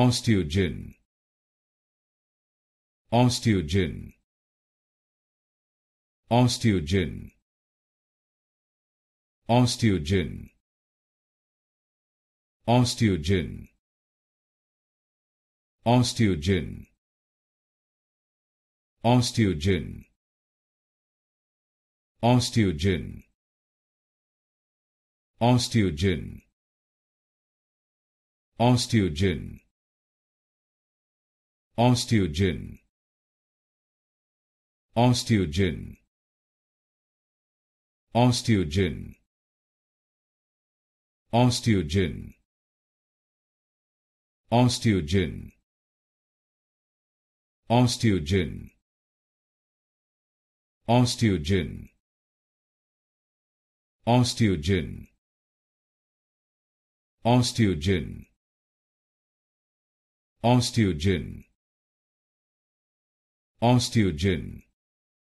osteogen osteogen osteogen osteogen osteogen osteogen osteogen osteogen osteogen osteogen osteogen osteogen osteogen osteogen osteogen osteogen osteogen osteogen osteogen osteogen osteogen